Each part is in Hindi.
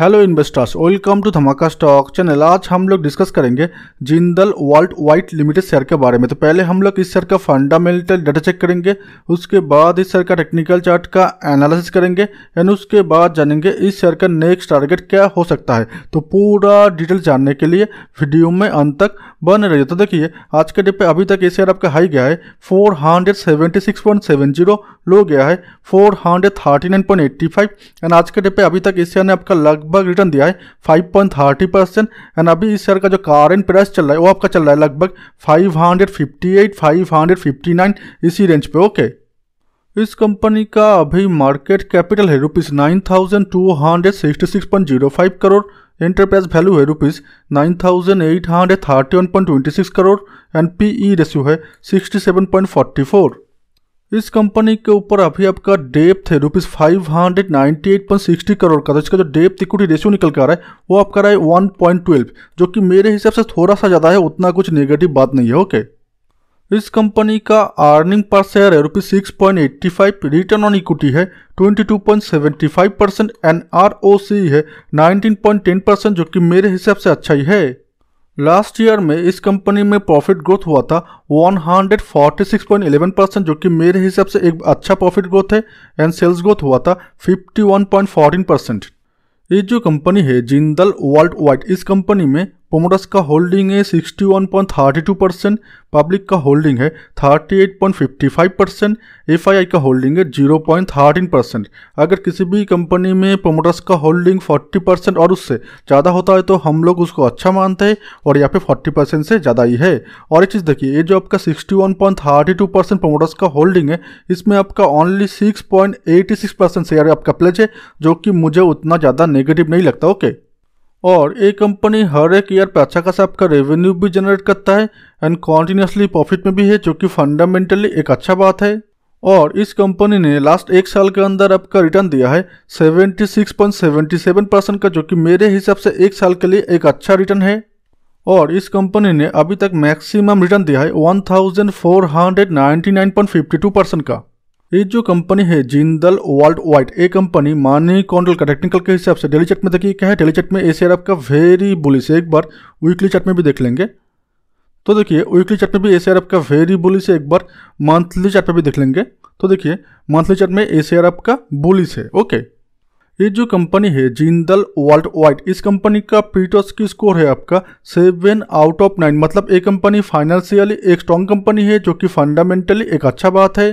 Hello investors welcome to Dhamaka stock channel आज हम लोग डिस्कस करेंगे Jindal world wide limited share के बारे में तो पहले हम लोग इस शेयर का फंडामेंटल डाटा चेक करेंगे उसके बाद इस शेयर का टेक्निकल चार्ट का एनालिसिस करेंगे एंड उसके बाद जानेंगे इस शेयर का नेक्स्ट टारगेट क्या हो सकता है तो पूरा डिटेल जानने के लिए वीडियो में अंत तक बने रहिए तो देखिए आज के डेट पर अभी तक ये शेयर आपका हाई गया है फोर लो गया है फोर एंड आज के डेट पर अभी तक इस शेयर ने आपका लग लगभग रिटर्न दिया है five point thirty percent and अभी इस शेयर का जो कारेंट प्राइस चल रहा है वो आपका चल रहा है लगभग five five hundred hundred fifty eight fifty nine इसी रेंज पे ओके इस कंपनी का अभी मार्केट कैपिटल है rupees nine thousand two hundred sixty six point zero five crore enterprise value है rupees nine thousand eight hundred thirty one point twenty six crore and E ratio है sixty seven point forty four इस कंपनी के ऊपर अभी आपका डेप्थ है rupees five hundred ninety eight point sixty crore का तो इसका जो डेप्थ इक्विटी रेशियो निकल कर आ रहा है वो आपका रहा है वन पॉइंट ट्वेल्व जो कि मेरे हिसाब से थोड़ा सा ज़्यादा है उतना कुछ नेगेटिव बात नहीं है ओके इस कंपनी का अर्निंग पर शेयर है rupees six point eighty five return on equity है twenty two point seventy five percent and R O C है नाइनटीन पॉइंट टेन परसेंट जो कि मेरे हिसाब से अच्छा ही है लास्ट ईयर में इस कंपनी में प्रॉफिट ग्रोथ हुआ था 146.11 परसेंट जो कि मेरे हिसाब से एक अच्छा प्रॉफिट ग्रोथ है एंड सेल्स ग्रोथ हुआ था 51.14 परसेंट ये जो कंपनी है जिंदल वर्ल्ड वाइड इस कंपनी में प्रोमोटर्स का होल्डिंग है 61.32 परसेंट पब्लिक का होल्डिंग है 38.55 परसेंट एफ का होल्डिंग है 0.13 परसेंट अगर किसी भी कंपनी में प्रोमोटर्स का होल्डिंग 40 परसेंट और उससे ज़्यादा होता है तो हम लोग उसको अच्छा मानते हैं और यहाँ पे 40 परसेंट से ज़्यादा ही है और एक चीज़ देखिए ये जो आपका 61.32 परसेंट प्रोमोटर्स का होल्डिंग है इसमें आपका ओनली सिक्स परसेंट शेयर आपका प्लेज है जो कि मुझे उतना ज़्यादा नेगेटिव नहीं लगता ओके okay? और ये कंपनी हर एक ईयर पे अच्छा खासा आपका रेवेन्यू भी जनरेट करता है एंड कॉन्टीन्यूसली प्रॉफिट में भी है जो कि फंडामेंटली एक अच्छा बात है और इस कंपनी ने लास्ट एक साल के अंदर आपका रिटर्न दिया है 76.77 परसेंट का जो कि मेरे हिसाब से एक साल के लिए एक अच्छा रिटर्न है और इस कंपनी ने अभी तक मैक्सिमम रिटर्न दिया है 1499.52 परसेंट का ये जो कंपनी है जिंदल वर्ल्ड वाइड ये कंपनी मानी कॉन्ट्रोल का टेक्निकल के हिसाब से डेली चैट में देखिए क्या है डेली चैट में ए शेयर आपका वेरी बुलिस है एक बार वीकली चैट में भी देख लेंगे तो देखिए वीकली चैट में भी ए शेयर आपका वेरी बुलिस है एक बार मंथली चैट में भी देख लेंगे तो देखिए मंथली चैट में ए शेयर आपका बुलिस है ओके ये जो कंपनी है जिंदल वर्ल्ड वाइड इस कंपनी का पीटर्स की स्कोर है आपका सेवन आउट ऑफ नाइन मतलब ये कंपनी फाइनेंशियली एक स्ट्रॉन्ग कंपनी है जो कि फंडामेंटली एक अच्छा बात है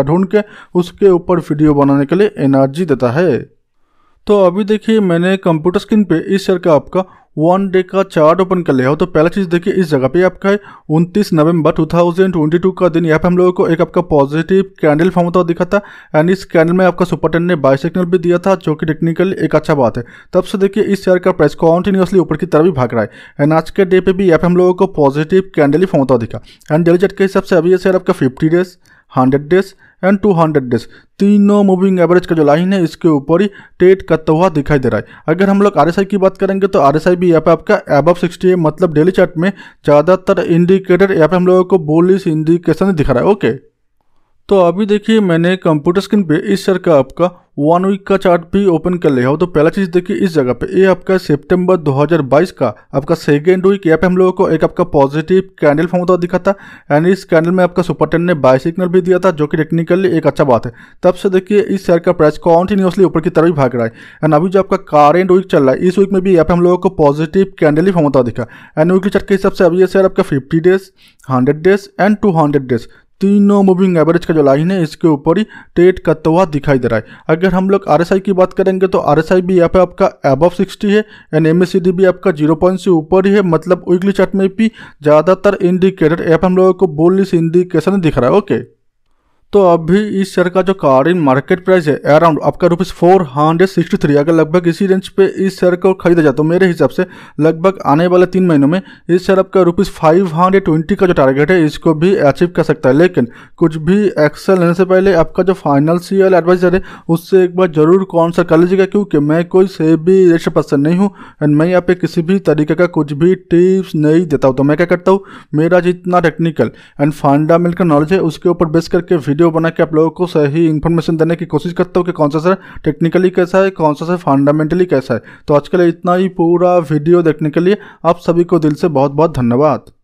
आइडिया ढूंढ के उसके ऊपर वीडियो बनाने के लिए एनर्जी देता है तो अभी देखिए मैंने कंप्यूटर स्क्रीन पे इस शेयर का आपका वन डे का चार्ट ओपन कर लिया हो तो पहला चीज़ देखिए इस जगह पे आपका है उनतीस नवंबर 2022 का दिन यहाँ पे हम लोगों को एक आपका पॉजिटिव कैंडल फॉर्म होता दिखा था एंड इस कैंडल में आपका सुपर टेन ने बाई सिग्नल भी दिया था जो कि टेक्निकली एक अच्छा बात है तब से देखिए इस शेयर का प्राइस कॉन्टिन्यूसली ऊपर की तरफ भी भाग रहा है एंड आज के डे पर भी यहाँ पे हम लोगों को पॉजिटिव कैंडल ही फॉर्म होता दिखा एंड डेली चार्ट के हिसाब से अभी यह शेयर आपका fifty days hundred days and two hundred days तीनों मूविंग एवरेज का जो लाइन है इसके ऊपर ही ट्रेड करता हुआ दिखाई दे रहा है अगर हम लोग आरएसआई की बात करेंगे तो आरएसआई भी यहाँ पे आपका एबव 60 मतलब डेली चार्ट में ज़्यादातर इंडिकेटर यहाँ पे हम लोगों को बोलिस इंडिकेशन दिखा रहा है ओके तो अभी देखिए मैंने कंप्यूटर स्क्रीन पे इस सर का आपका वन वीक का चार्ट भी ओपन कर लिया हो तो पहला चीज़ देखिए इस जगह पे ये आपका सितंबर 2022 का आपका सेकेंड वीक यहाँ पे हम लोगों को एक आपका पॉजिटिव कैंडल फॉर्म होता दिखा था एंड इस कैंडल में आपका सुपर टेन ने बाय सिग्नल भी दिया था जो कि टेक्निकली एक अच्छा बात है तब से देखिए इस शेयर का प्राइस कॉन्टिन्यूसली ऊपर की तरफ ही भाग रहा है एंड अभी जो आपका कारेंट वीक चल रहा है इस वीक में भी यहाँ पे हम लोगों को पॉजिटिव कैंडल ही फॉर्म होता दिखा एंड वीकली चार्ट के हिसाब से अभी ये शेयर आपका fifty days hundred days and two hundred days तीनों मूविंग एवरेज का जो लाइन है इसके ऊपर ही ट्रेड करता हुआ दिखाई दे रहा है अगर हम लोग आर की बात करेंगे तो आर भी यहाँ पे आपका एबव 60 है एंड एम भी आपका जीरो पॉइंट से ऊपर ही है मतलब वीकली चार्ट में भी ज़्यादातर इंडिकेटर यहाँ हम लोगों को बोलिस इंडिकेशन दिख रहा है ओके तो अभी इस शेयर का जो कारेंट मार्केट प्राइस है अराउंड आपका rupees four hundred sixty three अगर लगभग इसी रेंज पे इस शेयर को खरीदा जाए तो मेरे हिसाब से लगभग आने वाले तीन महीनों में इस शेयर आपका रुपीज़ फाइव हंड्रेड ट्वेंटी का जो टारगेट है इसको भी अचीव कर सकता है लेकिन कुछ भी एक्शन लेने से पहले आपका जो फाइनेंशियल एडवाइजर है उससे एक बार ज़रूर कॉन्सल्ट कर लीजिएगा क्योंकि मैं कोई से भी रिच पर्सन नहीं हूँ एंड मैं यहाँ पे किसी भी तरीके का कुछ भी टिप्स नहीं देता हूँ तो मैं क्या करता हूँ मेरा जितना टेक्निकल एंड फंडामेंटल नॉलेज है उसके ऊपर बेस करके वीडियो वीडियो बना के आप लोगों को सही इन्फॉर्मेशन देने की कोशिश करता हूँ कि कौन सा सर टेक्निकली कैसा है कौन सा सर फंडामेंटली कैसा है तो आज के लिए इतना ही पूरा वीडियो देखने के लिए आप सभी को दिल से बहुत बहुत धन्यवाद